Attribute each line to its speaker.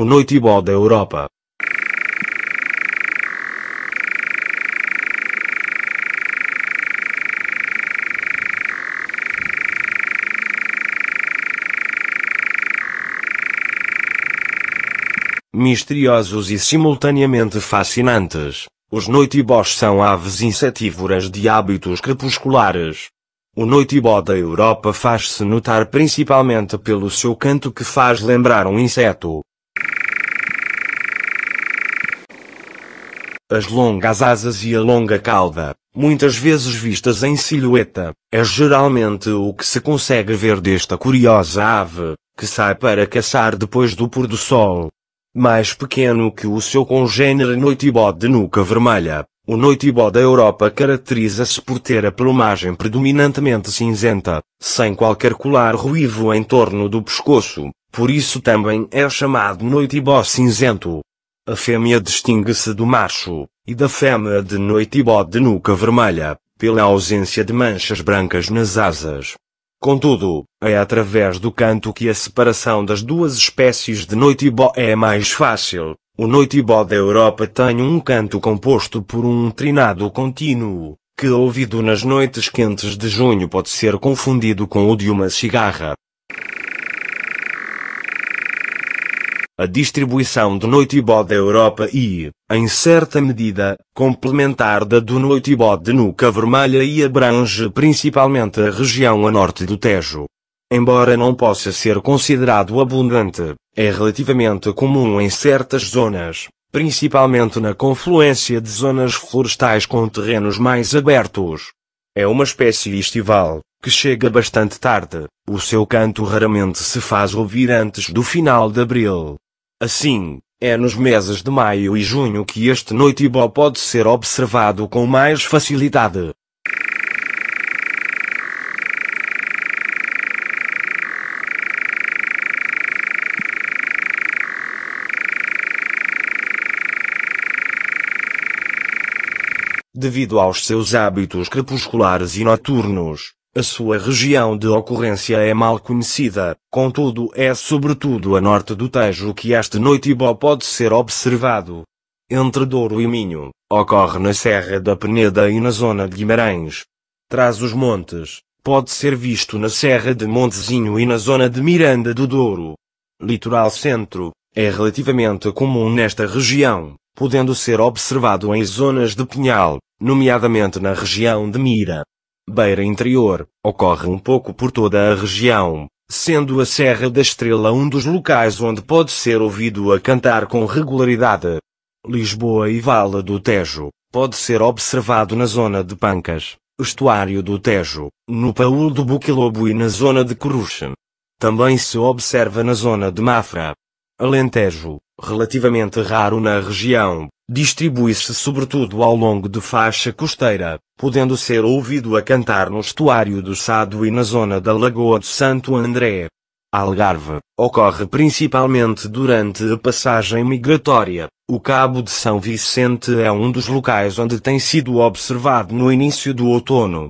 Speaker 1: o noitibol da Europa. Misteriosos e simultaneamente fascinantes, os noitibós são aves insetívoras de hábitos crepusculares. O noitibó da Europa faz-se notar principalmente pelo seu canto que faz lembrar um inseto. as longas asas e a longa cauda, muitas vezes vistas em silhueta, é geralmente o que se consegue ver desta curiosa ave, que sai para caçar depois do pôr do sol. Mais pequeno que o seu congênere noitibode de nuca vermelha, o noitibó da Europa caracteriza-se por ter a plumagem predominantemente cinzenta, sem qualquer colar ruivo em torno do pescoço, por isso também é chamado noitibó cinzento. A fêmea distingue-se do macho, e da fêmea de noite e bode nuca vermelha, pela ausência de manchas brancas nas asas. Contudo, é através do canto que a separação das duas espécies de noitibó é mais fácil. O noitibó da Europa tem um canto composto por um trinado contínuo, que ouvido nas noites quentes de junho pode ser confundido com o de uma cigarra. A distribuição do Noitibó da Europa e, em certa medida, complementar da do Noitibó de Nuca Vermelha e abrange principalmente a região a norte do Tejo. Embora não possa ser considerado abundante, é relativamente comum em certas zonas, principalmente na confluência de zonas florestais com terrenos mais abertos. É uma espécie estival, que chega bastante tarde, o seu canto raramente se faz ouvir antes do final de abril. Assim, é nos meses de maio e junho que este noitibó pode ser observado com mais facilidade. devido aos seus hábitos crepusculares e noturnos. A sua região de ocorrência é mal conhecida, contudo é sobretudo a norte do Tejo que este noitibó pode ser observado. Entre Douro e Minho, ocorre na Serra da Peneda e na zona de Guimarães. Traz os montes, pode ser visto na Serra de Montezinho e na zona de Miranda do Douro. Litoral centro, é relativamente comum nesta região, podendo ser observado em zonas de pinhal, nomeadamente na região de Mira, beira interior, ocorre um pouco por toda a região, sendo a Serra da Estrela um dos locais onde pode ser ouvido a cantar com regularidade. Lisboa e Vale do Tejo, pode ser observado na zona de Pancas, Estuário do Tejo, no Paúl do Buquilobo e na zona de Coruche. Também se observa na zona de Mafra. Alentejo, relativamente raro na região, distribui-se sobretudo ao longo de faixa costeira, podendo ser ouvido a cantar no estuário do Sado e na zona da Lagoa de Santo André. Algarve, ocorre principalmente durante a passagem migratória. O Cabo de São Vicente é um dos locais onde tem sido observado no início do outono,